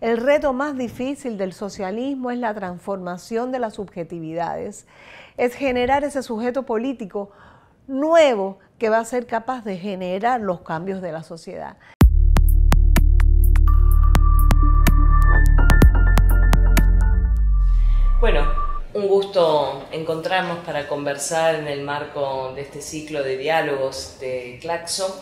El reto más difícil del socialismo es la transformación de las subjetividades, es generar ese sujeto político nuevo que va a ser capaz de generar los cambios de la sociedad. Bueno, un gusto encontrarnos para conversar en el marco de este ciclo de diálogos de Claxo.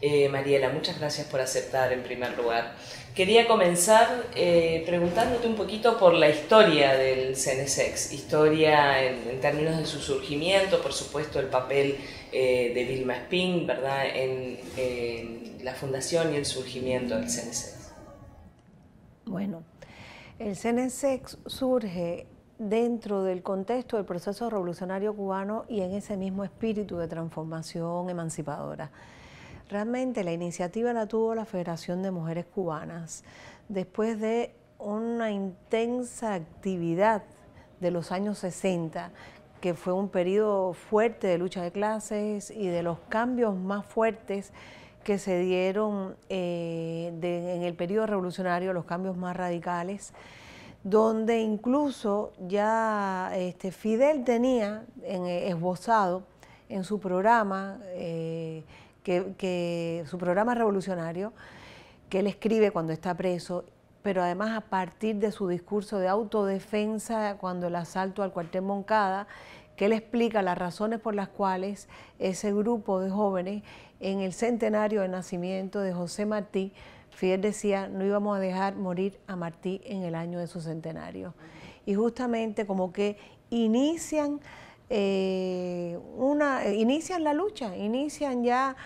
Eh, Mariela, muchas gracias por aceptar en primer lugar. Quería comenzar eh, preguntándote un poquito por la historia del CNSEX, historia en, términos de su surgimiento, por supuesto el papel eh, de Vilma Spin, ¿verdad?, en, la fundación y el surgimiento del CNSEX. Bueno, el CNSEX surge dentro del contexto del proceso revolucionario cubano y en ese mismo espíritu de transformación emancipadora. Realmente la iniciativa la tuvo la Federación de Mujeres Cubanas después de una intensa actividad de los años 60, que fue un periodo fuerte de lucha de clases y de los cambios más fuertes que se dieron eh, en el periodo revolucionario, los cambios más radicales, donde incluso ya este, Fidel tenía eh, esbozado en su programa eh, que, su programa revolucionario, que él escribe cuando está preso, pero además a partir de su discurso de autodefensa cuando el asalto al cuartel Moncada, que él explica las razones por las cuales ese grupo de jóvenes en el centenario de nacimiento de José Martí, Fidel decía, no íbamos a dejar morir a Martí en el año de su centenario. Y justamente como que inician eh, una, eh, inician la lucha, inician ya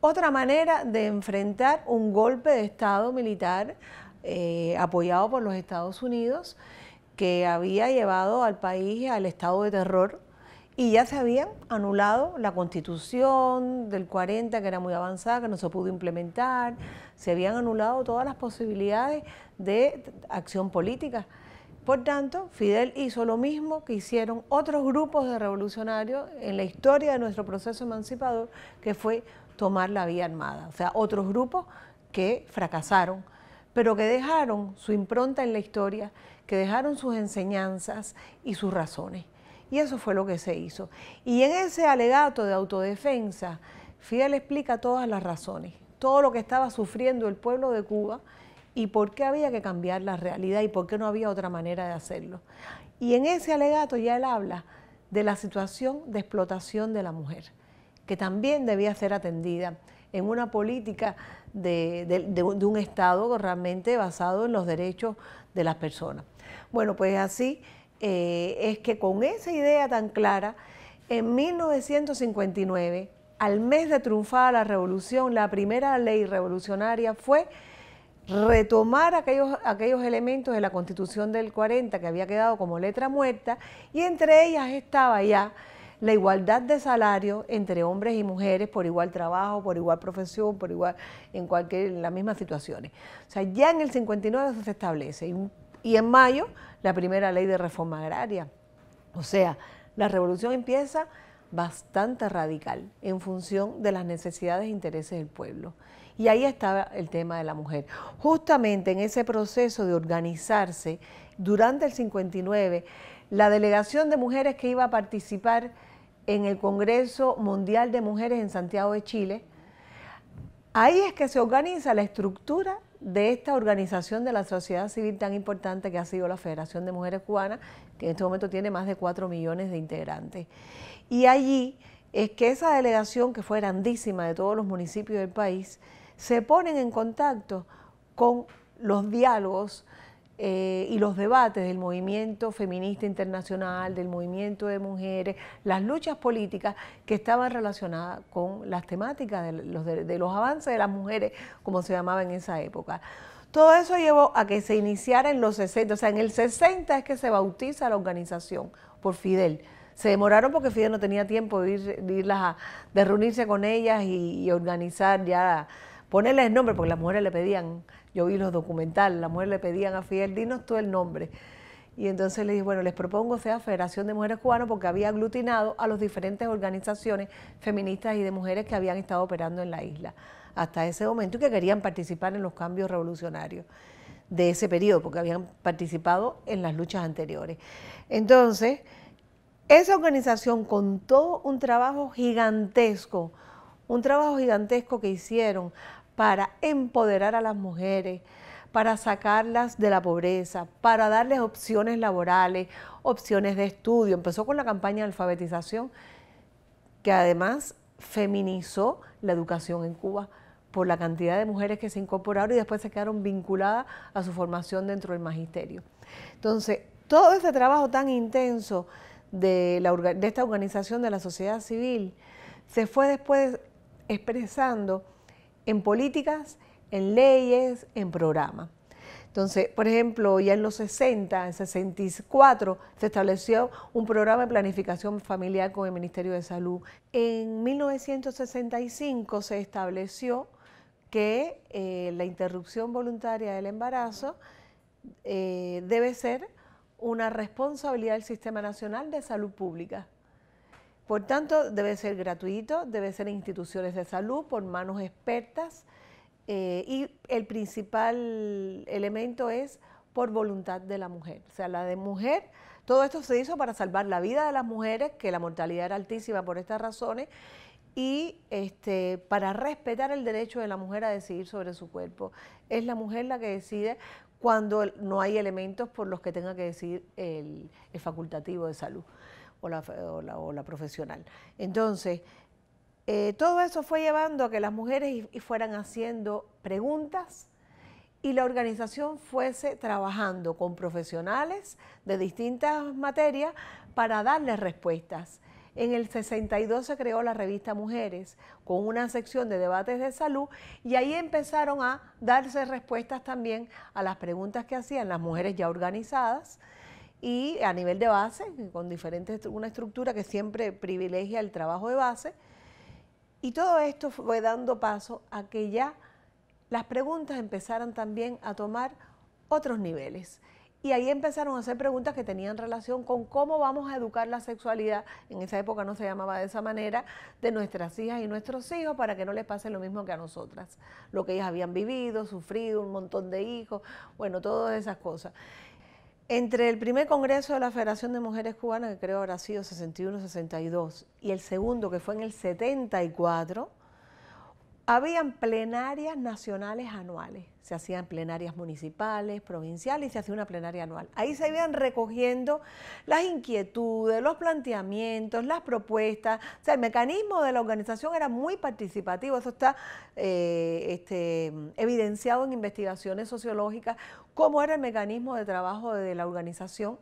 otra manera de enfrentar un golpe de Estado militar eh, apoyado por los Estados Unidos que había llevado al país al estado de terror y ya se habían anulado la constitución del 40 que era muy avanzada, que no se pudo implementar, se habían anulado todas las posibilidades de acción política. Por tanto, Fidel hizo lo mismo que hicieron otros grupos de revolucionarios en la historia de nuestro proceso emancipador, que fue tomar la vía armada. O sea, otros grupos que fracasaron, pero que dejaron su impronta en la historia, que dejaron sus enseñanzas y sus razones. Y eso fue lo que se hizo. Y en ese alegato de autodefensa, Fidel explica todas las razones, todo lo que estaba sufriendo el pueblo de Cuba y por qué había que cambiar la realidad y por qué no había otra manera de hacerlo. Y en ese alegato ya él habla de la situación de explotación de la mujer, que también debía ser atendida en una política de, un Estado realmente basado en los derechos de las personas. Bueno, pues así eh, es que con esa idea tan clara, en 1959, al mes de triunfar la revolución, la primera ley revolucionaria fue retomar aquellos, aquellos elementos de la constitución del 40 que había quedado como letra muerta y entre ellas estaba ya la igualdad de salario entre hombres y mujeres por igual trabajo, por igual profesión, por igual en cualquier en las mismas situaciones. O sea, ya en el 59 eso se establece y en mayo la primera ley de reforma agraria. O sea, la revolución empieza bastante radical en función de las necesidades e intereses del pueblo. Y ahí estaba el tema de la mujer. Justamente en ese proceso de organizarse, durante el 59, la delegación de mujeres que iba a participar en el Congreso Mundial de Mujeres en Santiago de Chile, ahí es que se organiza la estructura de esta organización de la sociedad civil tan importante que ha sido la Federación de Mujeres Cubanas, que en este momento tiene más de 4 millones de integrantes. Y allí es que esa delegación, que fue grandísima de todos los municipios del país, se ponen en contacto con los diálogos eh, y los debates del movimiento feminista internacional, del movimiento de mujeres, las luchas políticas que estaban relacionadas con las temáticas de los, avances de las mujeres, como se llamaba en esa época. Todo eso llevó a que se iniciara en los 60, o sea, en el 60 es que se bautiza la organización por Fidel. Se demoraron porque Fidel no tenía tiempo de, irlas reunirse con ellas y organizar ya ponerles el nombre, porque las mujeres le pedían, yo vi los documentales, las mujeres le pedían a Fidel, dinos tú el nombre. Y entonces le dije, bueno, les propongo sea Federación de Mujeres Cubanas porque había aglutinado a las diferentes organizaciones feministas y de mujeres que habían estado operando en la isla hasta ese momento y que querían participar en los cambios revolucionarios de ese periodo, porque habían participado en las luchas anteriores. Entonces, esa organización con todo un trabajo gigantesco, un trabajo gigantesco que hicieron para empoderar a las mujeres, para sacarlas de la pobreza, para darles opciones laborales, opciones de estudio. Empezó con la campaña de alfabetización, que además feminizó la educación en Cuba por la cantidad de mujeres que se incorporaron y después se quedaron vinculadas a su formación dentro del magisterio. Entonces, todo este trabajo tan intenso de, de esta organización de la sociedad civil se fue después expresando en políticas, en leyes, en programas. Entonces, por ejemplo, ya en los 60, en 64, se estableció un programa de planificación familiar con el Ministerio de Salud. En 1965 se estableció que eh, la interrupción voluntaria del embarazo eh, debe ser una responsabilidad del Sistema Nacional de Salud Pública. Por tanto, debe ser gratuito, debe ser instituciones de salud, por manos expertas eh, y el principal elemento es por voluntad de la mujer. O sea, la de mujer, todo esto se hizo para salvar la vida de las mujeres, que la mortalidad era altísima por estas razones, y este, para respetar el derecho de la mujer a decidir sobre su cuerpo. Es la mujer la que decide cuando no hay elementos por los que tenga que decidir el facultativo de salud o la, profesional. Entonces, eh, todo eso fue llevando a que las mujeres fueran haciendo preguntas y la organización fuese trabajando con profesionales de distintas materias para darles respuestas. En el 62 se creó la revista Mujeres con una sección de debates de salud y ahí empezaron a darse respuestas también a las preguntas que hacían las mujeres ya organizadas y a nivel de base, con diferentes, una estructura que siempre privilegia el trabajo de base. Y todo esto fue dando paso a que ya las preguntas empezaran también a tomar otros niveles. Y ahí empezaron a hacer preguntas que tenían relación con cómo vamos a educar la sexualidad, en esa época no se llamaba de esa manera, de nuestras hijas y nuestros hijos para que no les pase lo mismo que a nosotras, lo que ellas habían vivido, sufrido, un montón de hijos, bueno, todas esas cosas. Entre el primer congreso de la Federación de Mujeres Cubanas, que creo habrá sido 61-62, y el segundo, que fue en el 74, habían plenarias nacionales anuales. Se hacían plenarias municipales, provinciales, y se hacía una plenaria anual. Ahí se iban recogiendo las inquietudes, los planteamientos, las propuestas. O sea, el mecanismo de la organización era muy participativo. Eso está eh, este, evidenciado en investigaciones sociológicas cómo era el mecanismo de trabajo de la organización.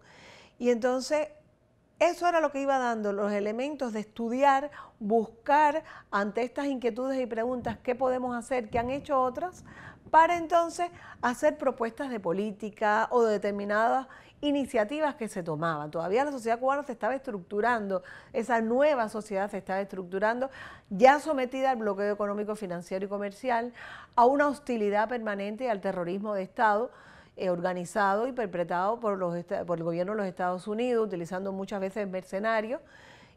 Y entonces eso era lo que iba dando los elementos de estudiar, buscar ante estas inquietudes y preguntas qué podemos hacer, qué han hecho otras, para entonces hacer propuestas de política o de determinadas iniciativas que se tomaban. Todavía la sociedad cubana se estaba estructurando, esa nueva sociedad se estaba estructurando, ya sometida al bloqueo económico, financiero y comercial, a una hostilidad permanente y al terrorismo de Estado eh, organizado y perpetrado por, los, por el gobierno de los Estados Unidos, utilizando muchas veces mercenarios.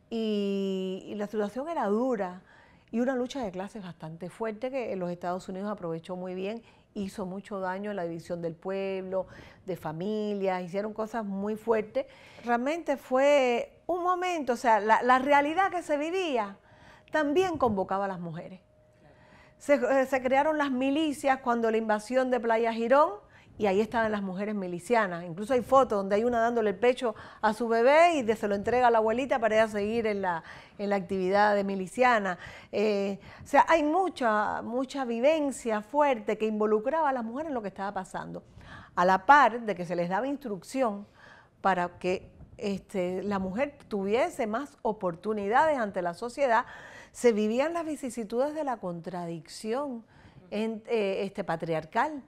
Y, la situación era dura y una lucha de clases bastante fuerte que los Estados Unidos aprovechó muy bien, hizo mucho daño a la división del pueblo, de familias, hicieron cosas muy fuertes. Realmente fue un momento, o sea, la, realidad que se vivía también convocaba a las mujeres. se, eh, crearon las milicias cuando la invasión de Playa Girón, y ahí estaban las mujeres milicianas. Incluso hay fotos donde hay una dándole el pecho a su bebé y se lo entrega a la abuelita para ella seguir en la, actividad de miliciana. Eh, o sea, hay mucha, mucha vivencia fuerte que involucraba a las mujeres en lo que estaba pasando. A la par de que se les daba instrucción para que este, la mujer tuviese más oportunidades ante la sociedad, se vivían las vicisitudes de la contradicción eh, este, patriarcal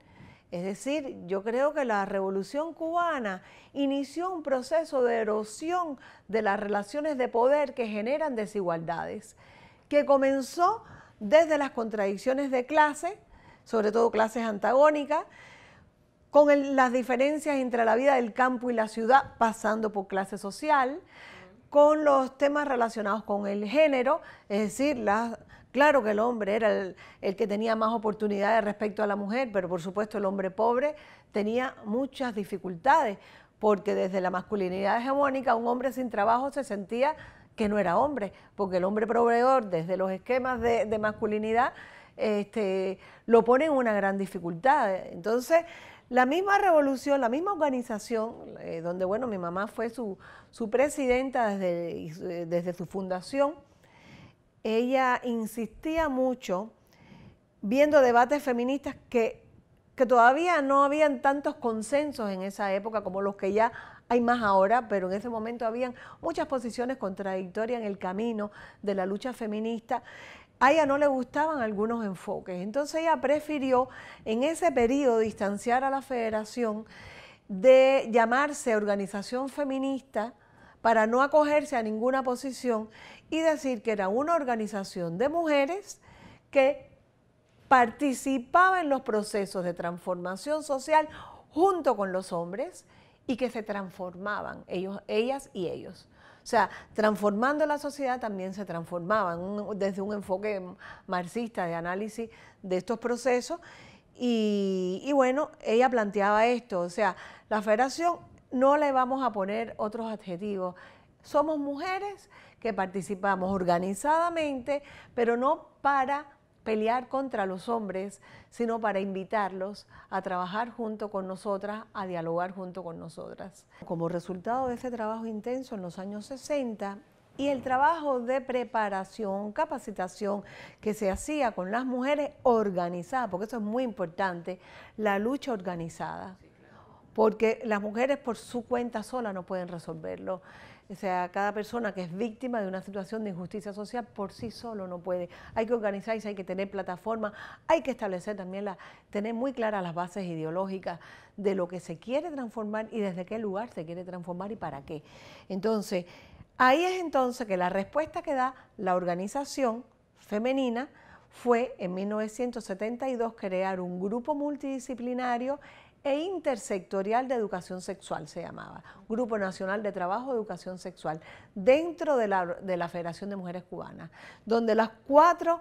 es decir, yo creo que la revolución cubana inició un proceso de erosión de las relaciones de poder que generan desigualdades, que comenzó desde las contradicciones de clase, sobre todo clases antagónicas, con las diferencias entre la vida del campo y la ciudad, pasando por clase social, con los temas relacionados con el género, es decir, Claro que el hombre era el, que tenía más oportunidades respecto a la mujer, pero por supuesto el hombre pobre tenía muchas dificultades, porque desde la masculinidad hegemónica un hombre sin trabajo se sentía que no era hombre, porque el hombre proveedor desde los esquemas de, masculinidad este, lo pone en una gran dificultad. Entonces, la misma revolución, la misma organización, eh, donde bueno, mi mamá fue su, presidenta desde, eh, desde su fundación, ella insistía mucho viendo debates feministas que, que, todavía no habían tantos consensos en esa época como los que ya hay más ahora, pero en ese momento habían muchas posiciones contradictorias en el camino de la lucha feminista a ella no le gustaban algunos enfoques. Entonces ella prefirió en ese periodo distanciar a la federación de llamarse organización feminista para no acogerse a ninguna posición y decir que era una organización de mujeres que participaba en los procesos de transformación social junto con los hombres y que se transformaban ellos, ellas y ellos. O sea, transformando la sociedad también se transformaban desde un enfoque marxista de análisis de estos procesos. Y, y bueno, ella planteaba esto, o sea, la federación no le vamos a poner otros adjetivos. Somos mujeres que participamos organizadamente, pero no para pelear contra los hombres, sino para invitarlos a trabajar junto con nosotras, a dialogar junto con nosotras. Como resultado de ese trabajo intenso en los años 60, y el trabajo de preparación, capacitación que se hacía con las mujeres organizadas, porque eso es muy importante, la lucha organizada porque las mujeres por su cuenta sola no pueden resolverlo. O sea, cada persona que es víctima de una situación de injusticia social por sí solo no puede. Hay que organizarse, hay que tener plataformas, hay que establecer también, la, tener muy claras las bases ideológicas de lo que se quiere transformar y desde qué lugar se quiere transformar y para qué. Entonces, ahí es entonces que la respuesta que da la organización femenina fue en 1972 crear un grupo multidisciplinario e intersectorial de Educación Sexual se llamaba, Grupo Nacional de Trabajo de Educación Sexual, dentro de la, de la Federación de Mujeres Cubanas, donde los cuatro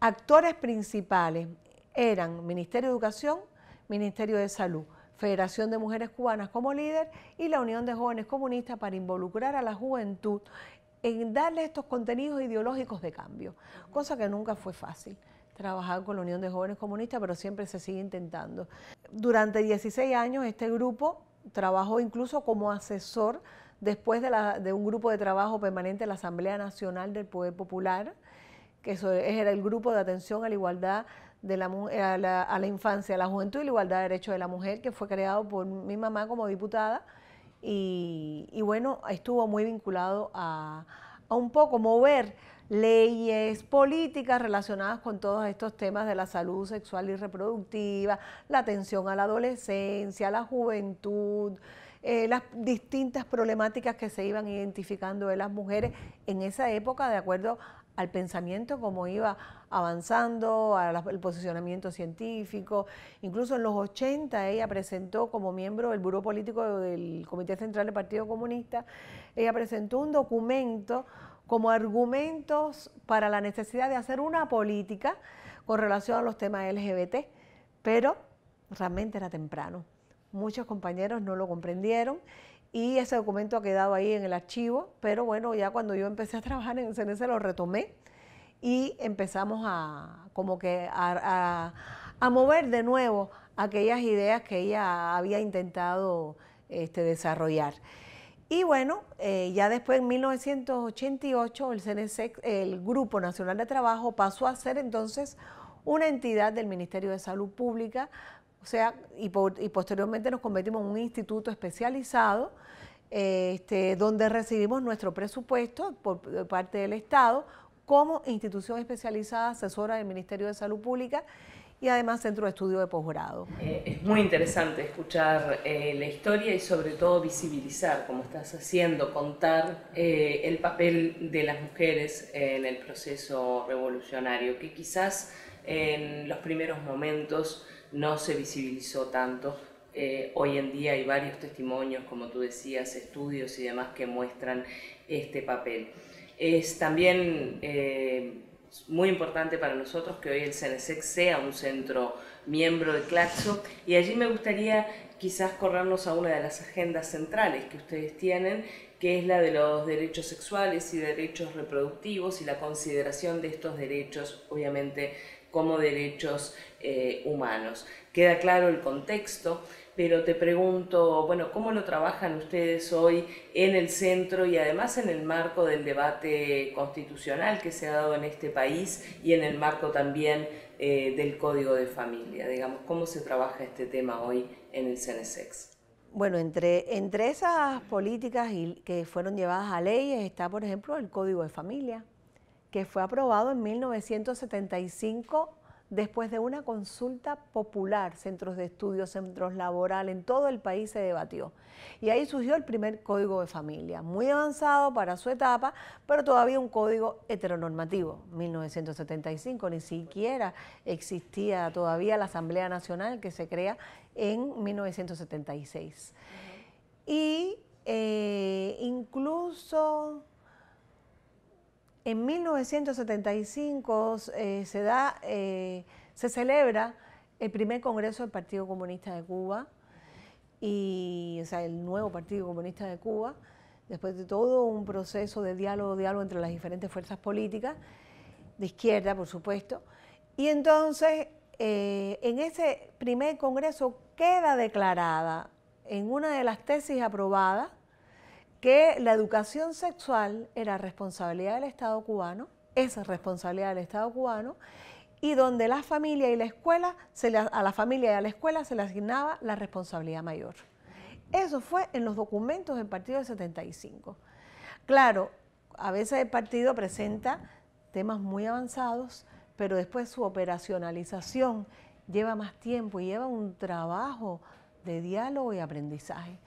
actores principales eran Ministerio de Educación, Ministerio de Salud, Federación de Mujeres Cubanas como líder y la Unión de Jóvenes Comunistas para involucrar a la juventud en darle estos contenidos ideológicos de cambio, cosa que nunca fue fácil trabajar con la Unión de Jóvenes Comunistas, pero siempre se sigue intentando. Durante 16 años este grupo trabajó incluso como asesor después de, un grupo de trabajo permanente de la Asamblea Nacional del Poder Popular, que eso era el grupo de atención a la igualdad de la, la, infancia, a la juventud y la igualdad de derechos de la mujer, que fue creado por mi mamá como diputada y, bueno, estuvo muy vinculado a un poco mover leyes, políticas relacionadas con todos estos temas de la salud sexual y reproductiva, la atención a la adolescencia, la juventud, eh, las distintas problemáticas que se iban identificando de las mujeres en esa época de acuerdo al pensamiento como iba avanzando, al posicionamiento científico. Incluso en los 80 ella presentó como miembro del Buró Político del Comité Central del Partido Comunista, ella presentó un documento como argumentos para la necesidad de hacer una política con relación a los temas LGBT, pero realmente era temprano. Muchos compañeros no lo comprendieron y ese documento ha quedado ahí en el archivo, pero bueno, ya cuando yo empecé a trabajar en el CNC lo retomé y empezamos a como que a, mover de nuevo aquellas ideas que ella había intentado este, desarrollar. Y bueno, eh, ya después en 1988 el CNC, el Grupo Nacional de Trabajo, pasó a ser entonces una entidad del Ministerio de Salud Pública, o sea, y, posteriormente nos convertimos en un instituto especializado este, donde recibimos nuestro presupuesto por parte del Estado como institución especializada asesora del Ministerio de Salud Pública y además Centro de Estudio de Posgrado. Eh, es muy interesante escuchar eh, la historia y sobre todo visibilizar, como estás haciendo, contar eh, el papel de las mujeres en el proceso revolucionario, que quizás en los primeros momentos no se visibilizó tanto. hoy en día hay varios testimonios, como tú decías, estudios y demás que muestran este papel. Es también muy importante para nosotros que hoy el CENESEC sea un centro miembro de Claxo y allí me gustaría quizás corrernos a una de las agendas centrales que ustedes tienen, que es la de los derechos sexuales y derechos reproductivos y la consideración de estos derechos, obviamente, como derechos eh, humanos. Queda claro el contexto, pero te pregunto, bueno, ¿cómo lo trabajan ustedes hoy en el centro y además en el marco del debate constitucional que se ha dado en este país y en el marco también eh, del Código de Familia? Digamos, ¿cómo se trabaja este tema hoy en el CNSEX? Bueno, entre, entre esas políticas que fueron llevadas a leyes está, por ejemplo, el Código de Familia, que fue aprobado en 1975 después de una consulta popular, centros de estudio, centros laborales, en todo el país se debatió. Y ahí surgió el primer código de familia, muy avanzado para su etapa, pero todavía un código heteronormativo. 1975 ni siquiera existía todavía la Asamblea Nacional que se crea en 1976. Y eh, incluso en 1975 eh, se, da, eh, se celebra el primer Congreso del Partido Comunista de Cuba, y, o sea, el nuevo Partido Comunista de Cuba, después de todo un proceso de diálogo, diálogo entre las diferentes fuerzas políticas, de izquierda, por supuesto. Y entonces, eh, en ese primer Congreso queda declarada en una de las tesis aprobadas que la educación sexual era responsabilidad del Estado cubano, es responsabilidad del Estado cubano, y donde la familia y la escuela, a la familia y a la escuela se le asignaba la responsabilidad mayor. Eso fue en los documentos del partido del 75. Claro, a veces el partido presenta temas muy avanzados, pero después su operacionalización lleva más tiempo y lleva un trabajo de diálogo y aprendizaje.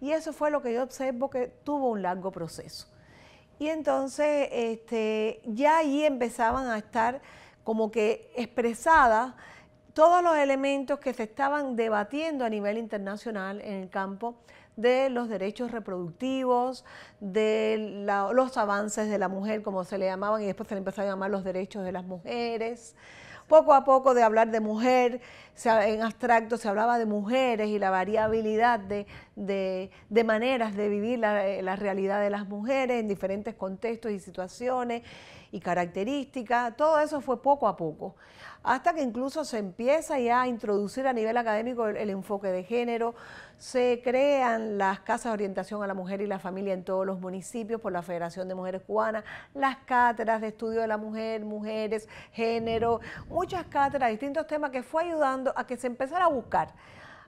Y eso fue lo que yo observo que tuvo un largo proceso. Y entonces este, ya ahí empezaban a estar como que expresadas todos los elementos que se estaban debatiendo a nivel internacional en el campo de los derechos reproductivos, de los avances de la mujer, como se le llamaban, y después se le empezaron a llamar los derechos de las mujeres poco a poco de hablar de mujer, en abstracto se hablaba de mujeres y la variabilidad de, maneras de vivir eh, la realidad de las mujeres en diferentes contextos y situaciones y características, todo eso fue poco a poco, hasta que incluso se empieza ya a introducir a nivel académico el, enfoque de género, se crean las casas de orientación a la mujer y la familia en todos los municipios por la Federación de Mujeres Cubanas, las cátedras de estudio de la mujer, mujeres, género, muchas cátedras, distintos temas que fue ayudando a que se empezara a buscar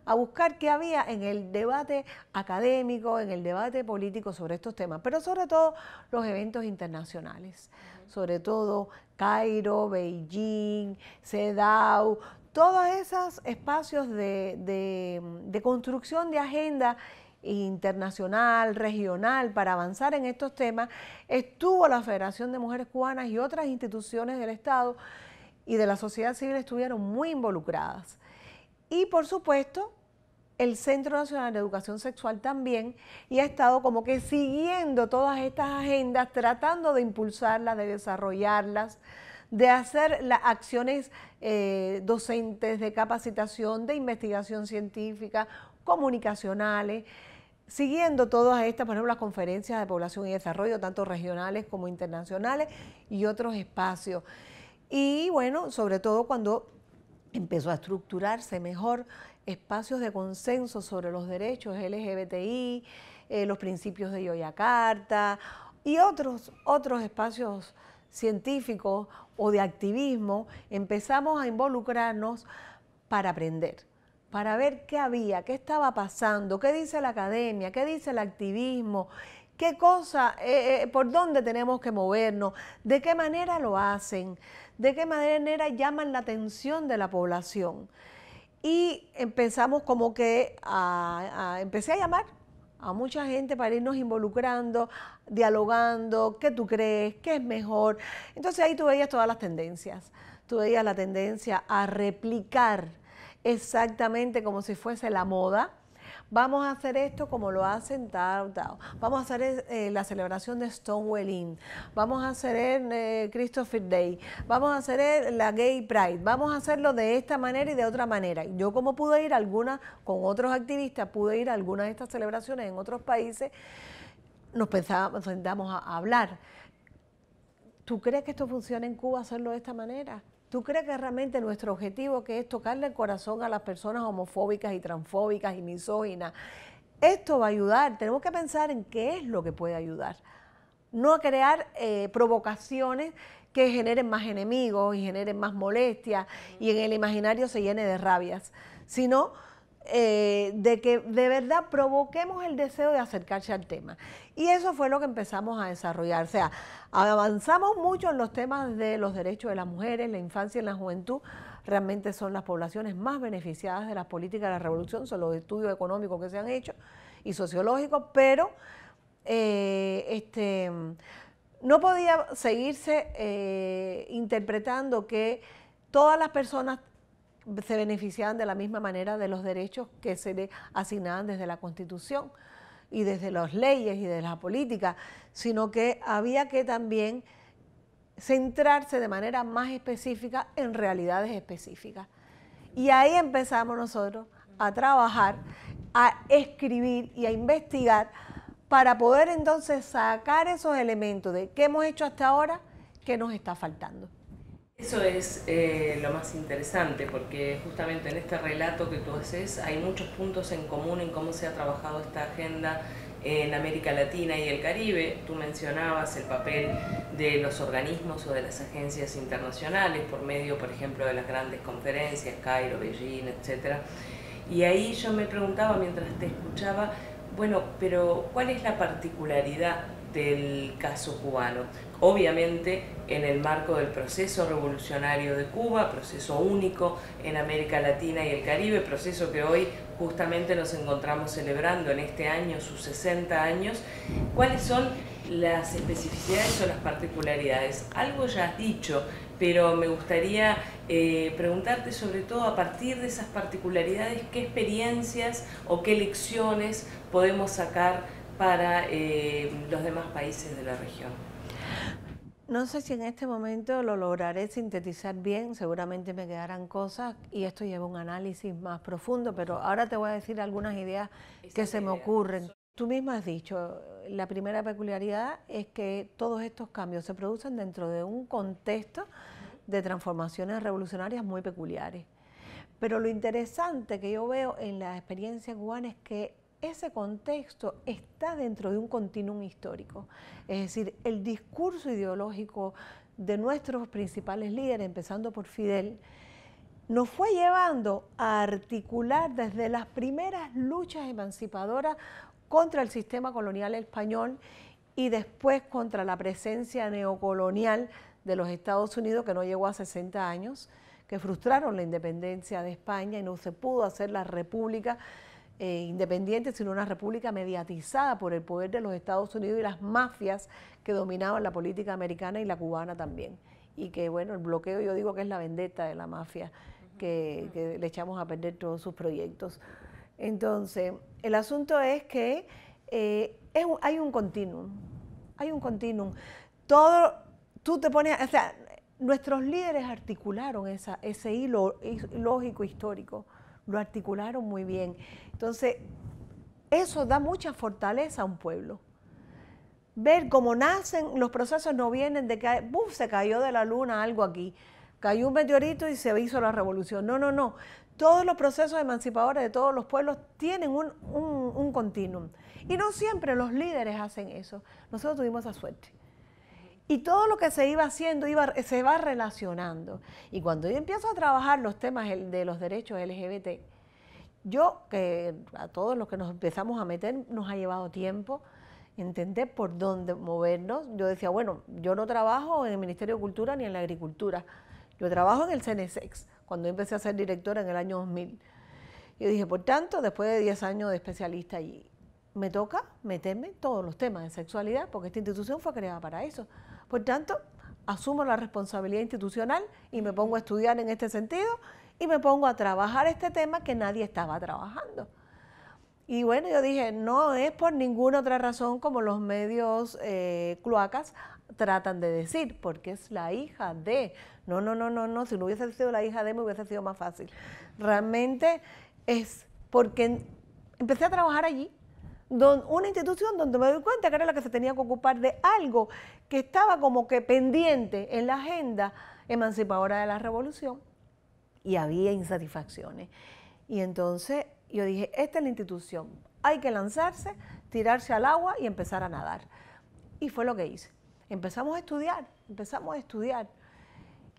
a buscar qué había en el debate académico, en el debate político sobre estos temas, pero sobre todo los eventos internacionales sobre todo Cairo, Beijing, CEDAW, todos esos espacios de, de construcción de agenda internacional, regional, para avanzar en estos temas, estuvo la Federación de Mujeres Cubanas y otras instituciones del Estado y de la sociedad civil estuvieron muy involucradas. Y por supuesto, el Centro Nacional de Educación Sexual también y ha estado como que siguiendo todas estas agendas, tratando de impulsarlas, de desarrollarlas, de hacer las acciones eh, docentes de capacitación, de investigación científica, comunicacionales, siguiendo todas estas, por ejemplo, las conferencias de población y desarrollo, tanto regionales como internacionales y otros espacios. Y bueno, sobre todo cuando empezó a estructurarse mejor espacios de consenso sobre los derechos LGBTI, eh, los principios de Yoyacarta y otros, otros espacios científicos o de activismo, empezamos a involucrarnos para aprender, para ver qué había, qué estaba pasando, qué dice la academia, qué dice el activismo, qué cosa, eh, eh, por dónde tenemos que movernos, de qué manera lo hacen, de qué manera llaman la atención de la población y empezamos como que a, empecé a llamar a mucha gente para irnos involucrando, dialogando, qué tú crees, qué es mejor. Entonces ahí tú veías todas las tendencias, tú veías la tendencia a replicar exactamente como si fuese la moda, Vamos a hacer esto como lo hacen Tao Vamos a hacer eh, la celebración de Stonewall Inn. Vamos a hacer el eh, Christopher Day. Vamos a hacer eh, la Gay Pride. Vamos a hacerlo de esta manera y de otra manera. Yo como pude ir alguna con otros activistas, pude ir a algunas de estas celebraciones en otros países, nos sentamos a hablar. ¿Tú crees que esto funciona en Cuba hacerlo de esta manera? ¿Tú crees que realmente nuestro objetivo, que es tocarle el corazón a las personas homofóbicas y transfóbicas y misóginas, esto va a ayudar? Tenemos que pensar en qué es lo que puede ayudar. No a crear eh, provocaciones que generen más enemigos y generen más molestias y en el imaginario se llene de rabias, sino eh, de que de verdad provoquemos el deseo de acercarse al tema. Y eso fue lo que empezamos a desarrollar. O sea, avanzamos mucho en los temas de los derechos de las mujeres, la infancia y la juventud. Realmente son las poblaciones más beneficiadas de las políticas de la revolución, son los estudios económicos que se han hecho y sociológicos, pero eh, este, no podía seguirse eh, interpretando que todas las personas se beneficiaban de la misma manera de los derechos que se le asignaban desde la Constitución y desde las leyes y de la política, sino que había que también centrarse de manera más específica en realidades específicas. Y ahí empezamos nosotros a trabajar, a escribir y a investigar para poder entonces sacar esos elementos de qué hemos hecho hasta ahora, qué nos está faltando. Eso es eh, lo más interesante, porque justamente en este relato que tú haces hay muchos puntos en común en cómo se ha trabajado esta agenda en América Latina y el Caribe. Tú mencionabas el papel de los organismos o de las agencias internacionales por medio, por ejemplo, de las grandes conferencias, Cairo, Beijing, etc. Y ahí yo me preguntaba mientras te escuchaba, bueno, pero ¿cuál es la particularidad del caso cubano? Obviamente en el marco del proceso revolucionario de Cuba, proceso único en América Latina y el Caribe, proceso que hoy justamente nos encontramos celebrando en este año, sus 60 años, ¿cuáles son las especificidades o las particularidades? Algo ya has dicho, pero me gustaría eh, preguntarte sobre todo a partir de esas particularidades, qué experiencias o qué lecciones podemos sacar para eh, los demás países de la región. No sé si en este momento lo lograré sintetizar bien, seguramente me quedarán cosas y esto lleva un análisis más profundo, pero ahora te voy a decir algunas ideas que se me ocurren. Tú misma has dicho, la primera peculiaridad es que todos estos cambios se producen dentro de un contexto de transformaciones revolucionarias muy peculiares. Pero lo interesante que yo veo en la experiencia cubana es que ese contexto está dentro de un continuum histórico. Es decir, el discurso ideológico de nuestros principales líderes, empezando por Fidel, nos fue llevando a articular desde las primeras luchas emancipadoras contra el sistema colonial español y después contra la presencia neocolonial de los Estados Unidos, que no llegó a 60 años, que frustraron la independencia de España y no se pudo hacer la república eh, independiente, sino una república mediatizada por el poder de los Estados Unidos y las mafias que dominaban la política americana y la cubana también. Y que, bueno, el bloqueo yo digo que es la vendetta de la mafia, que, le echamos a perder todos sus proyectos. Entonces, el asunto es que eh, hay un continuum, hay un continuum. Todo, tú te pones, o sea, nuestros líderes articularon ese hilo lógico histórico lo articularon muy bien. Entonces, eso da mucha fortaleza a un pueblo. Ver cómo nacen, los procesos no vienen de que ¡buf! se cayó de la luna algo aquí, cayó un meteorito y se hizo la revolución. No, no, no. Todos los procesos emancipadores de todos los pueblos tienen un, un continuum. Y no siempre los líderes hacen eso. Nosotros tuvimos la suerte. Y todo lo que se iba haciendo se va relacionando. Y cuando yo empiezo a trabajar los temas de los derechos LGBT, yo, que a todos los que nos empezamos a meter, nos ha llevado tiempo entender por dónde movernos. Yo decía, bueno, yo no trabajo en el Ministerio de Cultura ni en la Agricultura. Yo trabajo en el CNSEX, cuando empecé a ser directora en el año 2000. Yo dije, por tanto, después de 10 años de especialista allí, me toca meterme todos los temas de sexualidad, porque esta institución fue creada para eso, por tanto, asumo la responsabilidad institucional y me pongo a estudiar en este sentido y me pongo a trabajar este tema que nadie estaba trabajando. Y bueno, yo dije, no es por ninguna otra razón como los medios eh, cloacas tratan de decir, porque es la hija de. No, no, no, no, no, si no hubiese sido la hija de me hubiese sido más fácil. Realmente es porque empecé a trabajar allí Don, una institución donde me doy cuenta que era la que se tenía que ocupar de algo que estaba como que pendiente en la agenda emancipadora de la revolución y había insatisfacciones. Y entonces yo dije, esta es la institución, hay que lanzarse, tirarse al agua y empezar a nadar. Y fue lo que hice. Empezamos a estudiar, empezamos a estudiar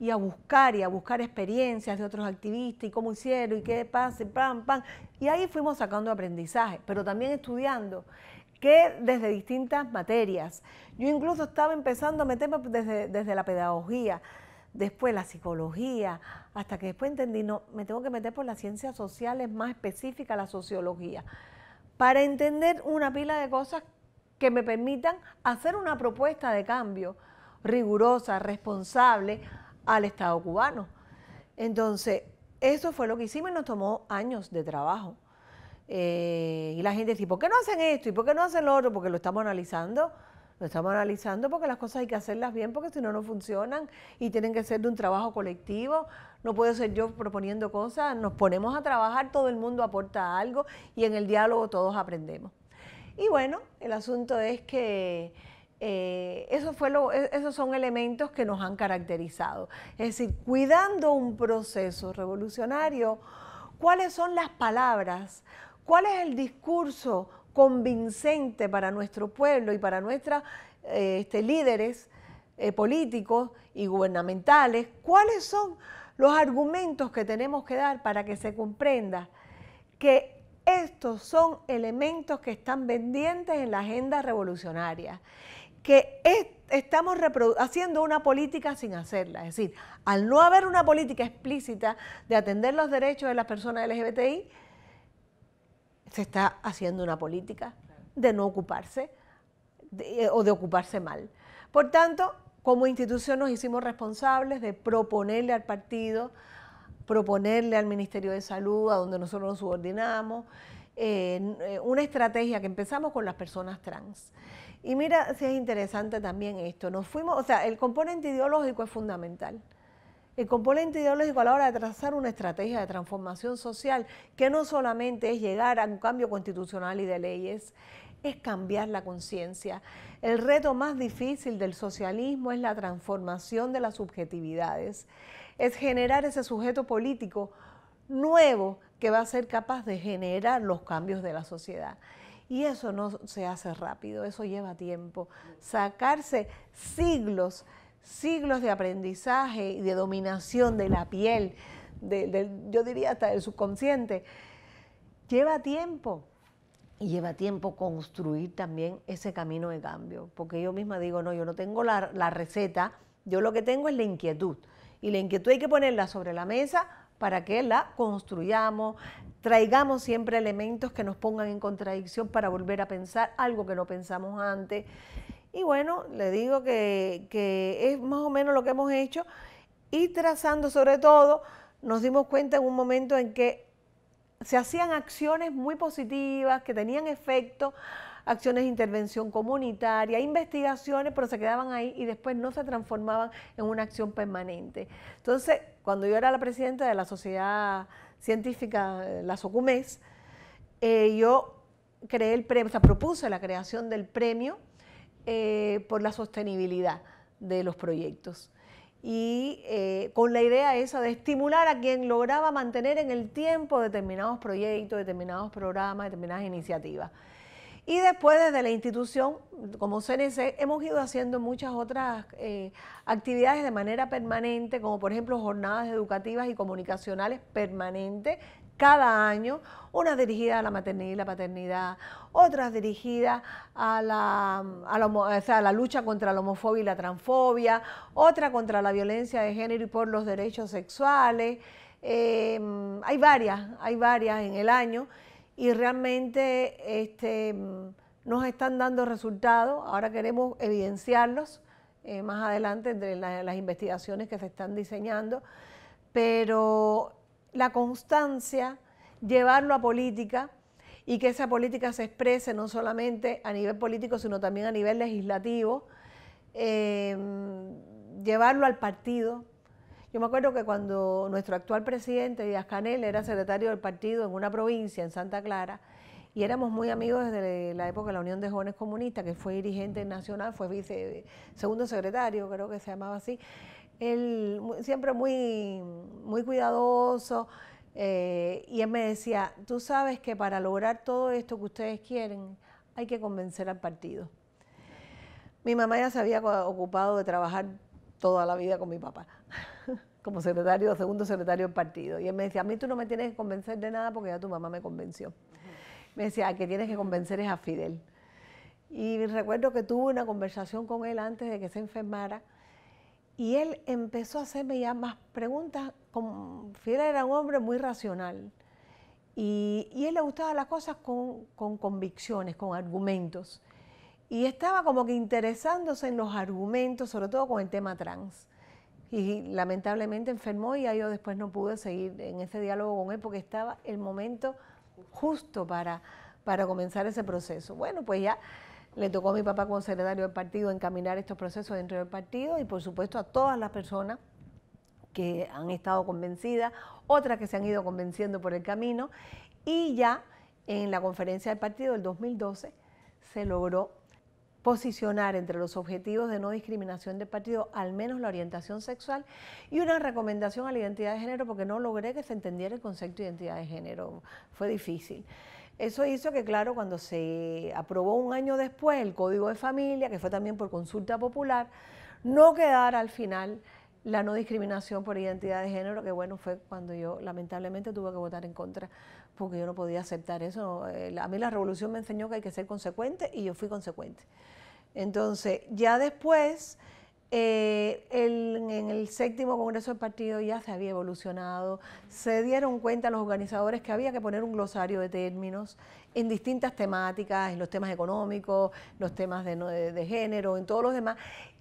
y a buscar y a buscar experiencias de otros activistas y cómo hicieron y qué pasa, y pam, pam. Y ahí fuimos sacando aprendizaje, pero también estudiando que desde distintas materias. Yo incluso estaba empezando a meterme desde, desde la pedagogía, después la psicología, hasta que después entendí, no, me tengo que meter por las ciencias sociales más específicas, la sociología, para entender una pila de cosas que me permitan hacer una propuesta de cambio rigurosa, responsable, al Estado cubano. Entonces, eso fue lo que hicimos y nos tomó años de trabajo. Eh, y la gente dice, ¿por qué no hacen esto? ¿Y por qué no hacen lo otro? Porque lo estamos analizando. Lo estamos analizando porque las cosas hay que hacerlas bien, porque si no, no funcionan y tienen que ser de un trabajo colectivo. No puedo ser yo proponiendo cosas, nos ponemos a trabajar, todo el mundo aporta algo y en el diálogo todos aprendemos. Y bueno, el asunto es que eh, eso e, esos son elementos que nos han caracterizado. Es decir, cuidando un proceso revolucionario, ¿cuáles son las palabras? ¿Cuál es el discurso convincente para nuestro pueblo y para nuestros eh, este, líderes eh, políticos y gubernamentales? ¿Cuáles son los argumentos que tenemos que dar para que se comprenda que estos son elementos que están pendientes en la agenda revolucionaria que estamos haciendo una política sin hacerla. Es decir, al no haber una política explícita de atender los derechos de las personas LGBTI, se está haciendo una política de no ocuparse eh, o de ocuparse mal. Por tanto, como institución nos hicimos responsables de proponerle al partido, proponerle al Ministerio de Salud, a donde nosotros nos subordinamos, eh, eh, una estrategia que empezamos con las personas trans. Y mira, si es interesante también esto, nos fuimos, o sea, el componente ideológico es fundamental. El componente ideológico a la hora de trazar una estrategia de transformación social, que no solamente es llegar a un cambio constitucional y de leyes, es cambiar la conciencia. El reto más difícil del socialismo es la transformación de las subjetividades, es generar ese sujeto político nuevo que va a ser capaz de generar los cambios de la sociedad. Y eso no se hace rápido, eso lleva tiempo. Sacarse siglos, siglos de aprendizaje y de dominación de la piel, yo diría hasta del subconsciente, lleva tiempo. Y lleva tiempo construir también ese camino de cambio. Porque yo misma digo, no, yo no tengo la, la receta, yo lo que tengo es la inquietud. Y la inquietud hay que ponerla sobre la mesa para que la construyamos, traigamos siempre elementos que nos pongan en contradicción para volver a pensar algo que no pensamos antes. Y bueno, le digo que, es más o menos lo que hemos hecho y trazando sobre todo, nos dimos cuenta en un momento en que se hacían acciones muy positivas, que tenían efecto, acciones de intervención comunitaria, investigaciones, pero se quedaban ahí y después no se transformaban en una acción permanente. Entonces, cuando yo era la presidenta de la Sociedad científica, eh, la SOCUMES, eh, yo creé el premio, o sea, propuse la creación del premio eh, por la sostenibilidad de los proyectos. Y con la idea esa de estimular a quien lograba mantener en el tiempo determinados proyectos, determinados programas, determinadas iniciativas. Y después desde la institución, como CNC, hemos ido haciendo muchas otras eh, actividades de manera permanente, como por ejemplo jornadas educativas y comunicacionales permanentes cada año, unas dirigidas a la maternidad y la paternidad, otras dirigidas a la, lucha contra la homofobia y la transfobia, otra contra la violencia de género y por los derechos sexuales. Eh, hay varias, hay varias en el año y realmente este, mm, nos están dando resultados. Ahora queremos evidenciarlos eh, más adelante entre las investigaciones que se están diseñando, pero la constancia, llevarlo a política y que esa política se exprese no solamente a nivel político, sino también a nivel legislativo, eh, mm, llevarlo al partido, yo me acuerdo que cuando nuestro actual presidente Díaz Canel era secretario del partido en una provincia, en Santa Clara, y éramos muy amigos desde la época de la Unión de Jóvenes Comunistas, que fue dirigente nacional, fue vice, segundo secretario, creo que se llamaba así. Él siempre muy, cuidadoso, eh, y él me decía, tú sabes que para lograr todo esto que ustedes quieren, hay que convencer al partido. Mi mamá ya se había ocupado de trabajar toda la vida con mi papá como secretario, segundo secretario del partido. Y él me decía, a mí tú no me tienes que convencer de nada porque ya tu mamá me convenció. Me decía, a que tienes que convencer es a Fidel. Y recuerdo que tuve una conversación con él antes de que se enfermara y él empezó a hacerme ya más preguntas. Como, Fidel era un hombre muy racional y, y él le gustaba las cosas con, con convicciones, con argumentos. Y estaba como que interesándose en los argumentos, sobre todo con el tema trans y lamentablemente enfermó y yo después no pude seguir en ese diálogo con él porque estaba el momento justo para, para comenzar ese proceso. Bueno, pues ya le tocó a mi papá como secretario del partido encaminar estos procesos dentro del partido y por supuesto a todas las personas que han estado convencidas, otras que se han ido convenciendo por el camino y ya en la conferencia del partido del 2012 se logró posicionar entre los objetivos de no discriminación de partido al menos la orientación sexual y una recomendación a la identidad de género porque no logré que se entendiera el concepto de identidad de género. Fue difícil. Eso hizo que, claro, cuando se aprobó un año después el Código de Familia, que fue también por consulta popular, no quedara al final la no discriminación por identidad de género, que bueno, fue cuando yo lamentablemente tuve que votar en contra porque yo no podía aceptar eso. A mí la revolución me enseñó que hay que ser consecuente y yo fui consecuente. Entonces, ya después, eh, en el séptimo Congreso del Partido ya se había evolucionado, se dieron cuenta los organizadores que había que poner un glosario de términos en distintas temáticas, en los temas económicos, los temas de género, en todos los demás,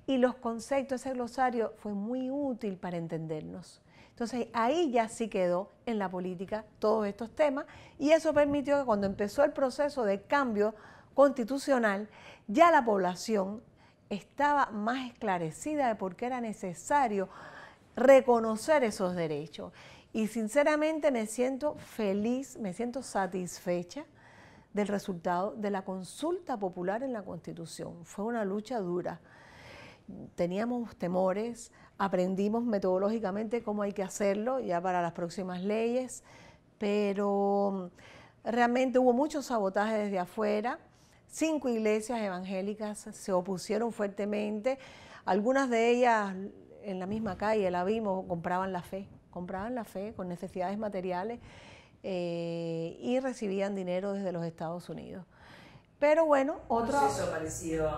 y los conceptos, ese glosario fue muy útil para entendernos. Entonces ahí ya sí quedó en la política todos estos temas y eso permitió que cuando empezó el proceso de cambio constitucional, ya la población estaba más esclarecida de por qué era necesario reconocer esos derechos. Y sinceramente me siento feliz, me siento satisfecha del resultado de la consulta popular en la Constitución. Fue una lucha dura teníamos temores, aprendimos metodológicamente cómo hay que hacerlo ya para las próximas leyes, pero mm, realmente hubo mucho sabotaje desde afuera. Cinco iglesias evangélicas se opusieron fuertemente, algunas de ellas en la misma calle, la vimos, compraban la fe, compraban la fe con necesidades materiales eh, y recibían dinero desde los Estados Unidos. Pero bueno, otro... eso parecido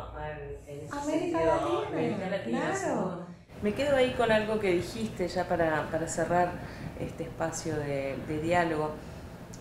en América Latina. Latina. Claro. Me quedo ahí con algo que dijiste ya para, cerrar este espacio de, diálogo.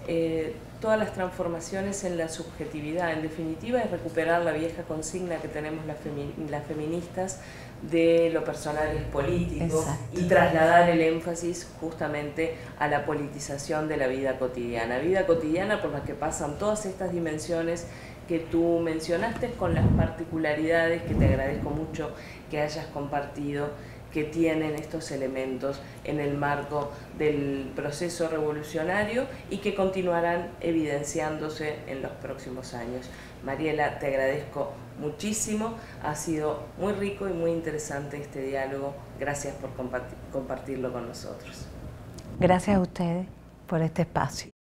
Eh, todas las transformaciones en la subjetividad, en definitiva es recuperar la vieja consigna que tenemos las, feministas de lo personal es político y trasladar el énfasis justamente a la politización de la vida cotidiana, vida cotidiana por la que pasan todas estas dimensiones que tú mencionaste con las particularidades que te agradezco mucho que hayas compartido que tienen estos elementos en el marco del proceso revolucionario y que continuarán evidenciándose en los próximos años. Mariela, te agradezco muchísimo, ha sido muy rico y muy interesante este diálogo. Gracias por compartirlo con nosotros. Gracias a ustedes por este espacio.